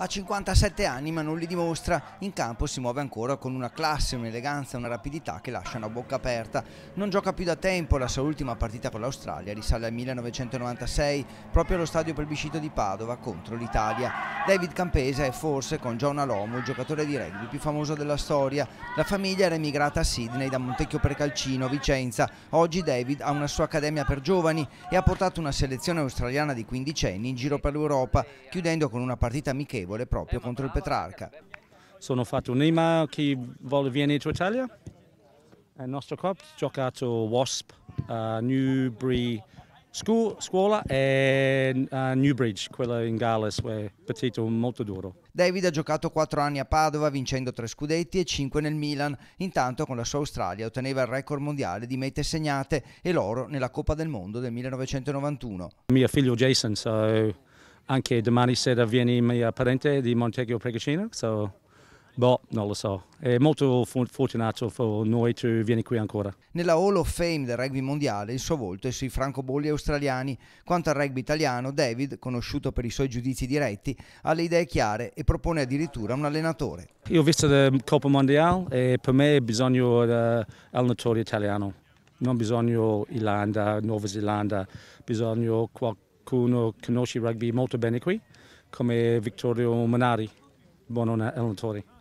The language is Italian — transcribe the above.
Ha 57 anni ma non li dimostra, in campo si muove ancora con una classe, un'eleganza e una rapidità che lasciano a bocca aperta. Non gioca più da tempo, la sua ultima partita con l'Australia risale al 1996, proprio allo stadio plebiscito di Padova contro l'Italia. David Campese è forse, con John Alomo, il giocatore di rugby più famoso della storia. La famiglia era emigrata a Sydney da Montecchio Precalcino, Vicenza. Oggi David ha una sua accademia per giovani e ha portato una selezione australiana di quindicenni in giro per l'Europa, chiudendo con una partita amichevole proprio contro il Petrarca. Sono fatto Nima che vuole venire in Italia. Il nostro club ha giocato Wasp, uh, Newbury, Scu- scuola e uh, Newbridge, quella in Galles, è partito molto duro. David ha giocato 4 anni a Padova vincendo 3 scudetti e 5 nel Milan, intanto con la sua Australia otteneva il record mondiale di mete segnate e l'oro nella Coppa del Mondo del 1991. Mio figlio Jason, so anche domani sera viene mio parente di Montecchio Precacino, so Boh, non lo so. È molto fortunato per noi che viene qui ancora. Nella Hall of Fame del rugby mondiale il suo volto è sui francobolli australiani. Quanto al rugby italiano, David, conosciuto per i suoi giudizi diretti, ha le idee chiare e propone addirittura un allenatore. Io ho visto la Coppa Mondiale e per me bisogna un eh, allenatore italiano. Non bisogno di Irlanda, Nuova Zelanda, di qualcuno che conosce il rugby molto bene qui, come Vittorio Manari, buon allenatore.